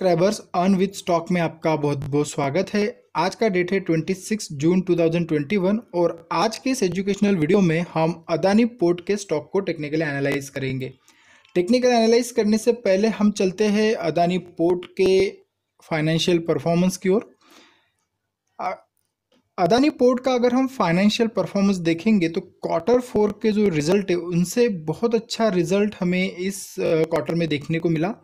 subscribers earn with stock में आपका बहुत बहुत स्वागत है आज का डेट है 26 जून 2021 और आज के इस एजुकेशनल वीडियो में हम अदानी पोर्ट के स्टॉक को टेक्निकली एनालाइज करेंगे टेक्निकल एनालाइज करने से पहले हम चलते हैं अदानी पोर्ट के फाइनेंशियल परफॉर्मेंस की ओर अदानी पोर्ट का अगर हम फाइनेंशियल परफॉर्मेंस देखेंगे तो क्वार्टर फोर के जो रिज़ल्ट है उनसे बहुत अच्छा रिज़ल्ट हमें इस क्वार्टर में देखने को मिला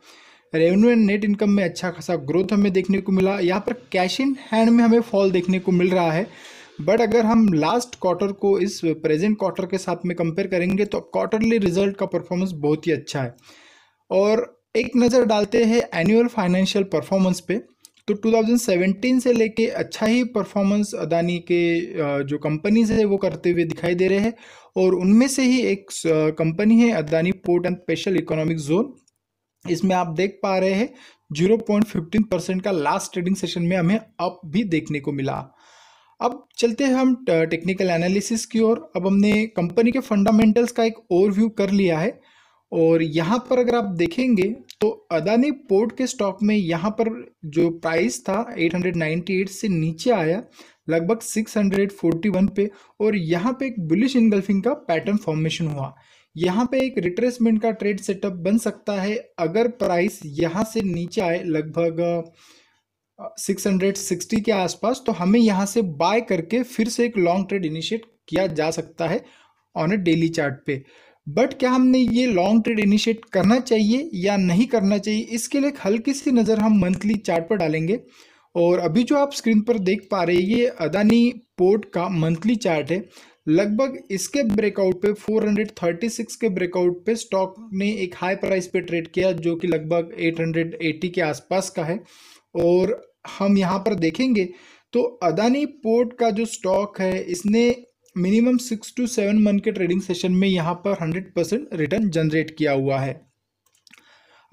रेवेन्यू एंड नेट इनकम में अच्छा खासा ग्रोथ हमें देखने को मिला यहाँ पर कैश इन हैंड में हमें फॉल देखने को मिल रहा है बट अगर हम लास्ट क्वार्टर को इस प्रेजेंट क्वार्टर के साथ में कंपेयर करेंगे तो क्वार्टरली रिजल्ट का परफॉर्मेंस बहुत ही अच्छा है और एक नज़र डालते हैं एनुअल फाइनेंशियल परफॉर्मेंस पे तो 2017 से लेके अच्छा ही परफॉर्मेंस अदानी के जो कंपनीज है वो करते हुए दिखाई दे रहे हैं और उनमें से ही एक कंपनी है Adani port and special economic zone इसमें आप देख पा रहे हैं जीरो पॉइंट फिफ्टीन परसेंट का लास्ट ट्रेडिंग सेशन में हमें अप भी देखने को मिला अब चलते हैं हम टेक्निकल एनालिसिस की ओर अब हमने कंपनी के फंडामेंटल्स का एक ओवरव्यू कर लिया है और यहाँ पर अगर आप देखेंगे तो अदानी पोर्ट के स्टॉक में यहाँ पर जो प्राइस था 898 से नीचे आया लगभग 641 पे और यहाँ पे एक बुलिश इनगल्फिंग का पैटर्न फॉर्मेशन हुआ यहाँ पे एक रिट्रेसमेंट का ट्रेड सेटअप बन सकता है अगर प्राइस यहाँ से नीचे आए लगभग 660 के आसपास तो हमें यहाँ से बाय करके फिर से एक लॉन्ग ट्रेड इनिशिएट किया जा सकता है ऑन अ डेली चार्ट पे बट क्या हमने ये लॉन्ग ट्रेड इनिशिएट करना चाहिए या नहीं करना चाहिए इसके लिए एक हल्की सी नज़र हम मंथली चार्ट पर डालेंगे और अभी जो आप स्क्रीन पर देख पा रहे हैं ये अदानी पोर्ट का मंथली चार्ट है लगभग इसके ब्रेकआउट पे 436 के ब्रेकआउट पे स्टॉक ने एक हाई प्राइस पे ट्रेड किया जो कि लगभग 880 के आसपास का है और हम यहाँ पर देखेंगे तो अदानी पोर्ट का जो स्टॉक है इसने minimum six to seven month के ट्रेडिंग सेशन में यहाँ पर हंड्रेड परसेंट रिटर्न जनरेट किया हुआ है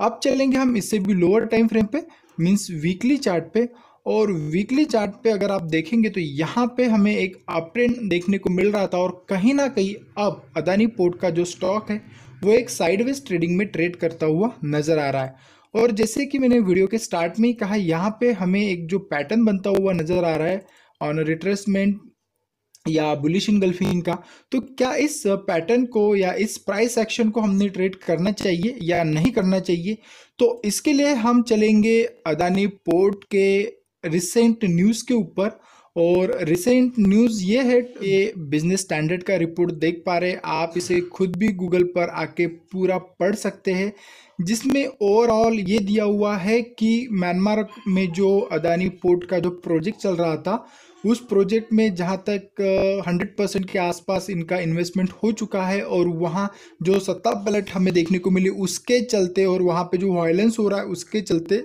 अब चलेंगे हम इससे भी लोअर टाइम फ्रेम पे मीन्स वीकली चार्ट पे और वीकली चार्ट पे अगर आप देखेंगे तो यहाँ पे हमें एक अप ट्रेंड देखने को मिल रहा था और कहीं ना कहीं अब अदानी पोर्ट का जो स्टॉक है वो एक साइडवेज ट्रेडिंग में ट्रेड करता हुआ नज़र आ रहा है और जैसे कि मैंने वीडियो के स्टार्ट में ही कहा यहाँ पे हमें एक जो पैटर्न बनता हुआ नज़र आ रहा है ऑन रिट्रेसमेंट या बुलिश गल्फीन का तो क्या इस पैटर्न को या इस प्राइस एक्शन को हमने ट्रेड करना चाहिए या नहीं करना चाहिए तो इसके लिए हम चलेंगे अदानी पोर्ट के रिसेंट न्यूज़ के ऊपर और रिसेंट न्यूज़ ये है कि बिजनेस स्टैंडर्ड का रिपोर्ट देख पा रहे आप इसे खुद भी गूगल पर आके पूरा पढ़ सकते हैं जिसमें ओवरऑल ये दिया हुआ है कि म्यांमार में जो अदानी पोर्ट का जो प्रोजेक्ट चल रहा था उस प्रोजेक्ट में जहाँ तक हंड्रेड परसेंट के आसपास इनका इन्वेस्टमेंट हो चुका है और वहाँ जो सत्ता पलट हमें देखने को मिली उसके चलते और वहाँ पे जो वायलेंस हो रहा है उसके चलते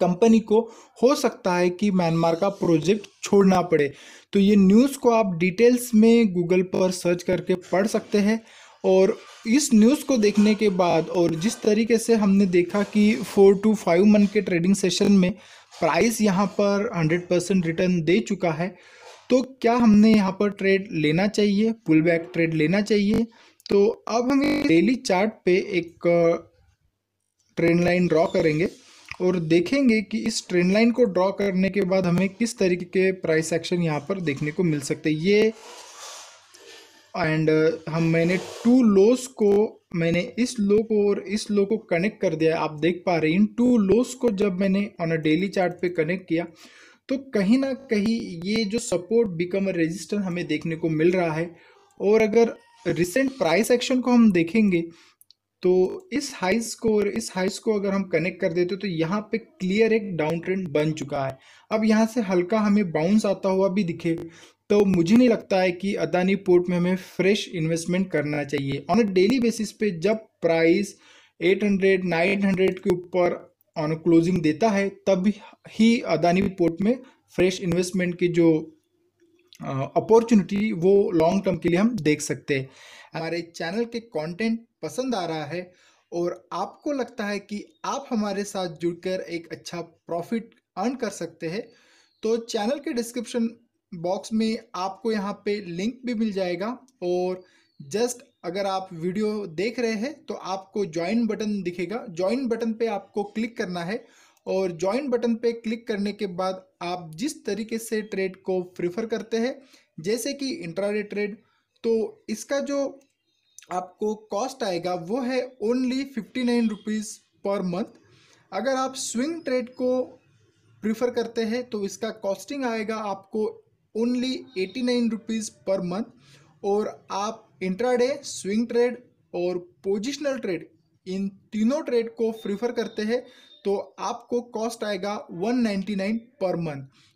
कंपनी को हो सकता है कि म्यांमार का प्रोजेक्ट छोड़ना पड़े तो ये न्यूज़ को आप डिटेल्स में गूगल पर सर्च करके पढ़ सकते हैं और इस न्यूज़ को देखने के बाद और जिस तरीके से हमने देखा कि फोर टू फाइव मंथ के ट्रेडिंग सेशन में प्राइस यहाँ पर हंड्रेड परसेंट रिटर्न दे चुका है तो क्या हमने यहाँ पर ट्रेड लेना चाहिए पुल बैक ट्रेड लेना चाहिए तो अब हम डेली चार्ट पे एक ट्रेंड लाइन ड्रॉ करेंगे और देखेंगे कि इस ट्रेंड लाइन को ड्रॉ करने के बाद हमें किस तरीके के प्राइस एक्शन यहाँ पर देखने को मिल सकते हैं ये एंड uh, हम मैंने टू लोस को मैंने इस लो को और इस लो को कनेक्ट कर दिया आप देख पा रहे हैं इन टू लोस को जब मैंने ऑन अ डेली चार्ट पे कनेक्ट किया तो कहीं ना कहीं ये जो सपोर्ट बिकम रेजिस्टेंस हमें देखने को मिल रहा है और अगर रिसेंट प्राइस एक्शन को हम देखेंगे तो इस हाई स्कोर इस हाई स्कोर अगर हम कनेक्ट कर देते तो यहाँ पे क्लियर एक डाउन ट्रेंड बन चुका है अब यहाँ से हल्का हमें बाउंस आता हुआ भी दिखे तो मुझे नहीं लगता है कि अदानी पोर्ट में हमें फ्रेश इन्वेस्टमेंट करना चाहिए ऑन अ डेली बेसिस पे जब प्राइस 800 900 के ऊपर ऑन क्लोजिंग देता है तब ही अदानी पोर्ट में फ्रेश इन्वेस्टमेंट की जो अपॉर्चुनिटी वो लॉन्ग टर्म के लिए हम देख सकते हैं हमारे चैनल के कंटेंट पसंद आ रहा है और आपको लगता है कि आप हमारे साथ जुड़कर एक अच्छा प्रॉफिट अर्न कर सकते हैं तो चैनल के डिस्क्रिप्शन बॉक्स में आपको यहाँ पे लिंक भी मिल जाएगा और जस्ट अगर आप वीडियो देख रहे हैं तो आपको ज्वाइन बटन दिखेगा ज्वाइन बटन पे आपको क्लिक करना है और ज्वाइन बटन पे क्लिक करने के बाद आप जिस तरीके से ट्रेड को प्रीफर करते हैं जैसे कि इंट्राडे ट्रेड तो इसका जो आपको कॉस्ट आएगा वो है only fifty nine rupees per month अगर आप स्विंग ट्रेड को प्रीफर करते हैं तो इसका कॉस्टिंग आएगा आपको only eighty nine rupees per month और आप इंट्राडे स्विंग ट्रेड और पोजिशनल ट्रेड इन तीनों ट्रेड को प्रीफर करते हैं तो आपको कॉस्ट आएगा 199 पर मंथ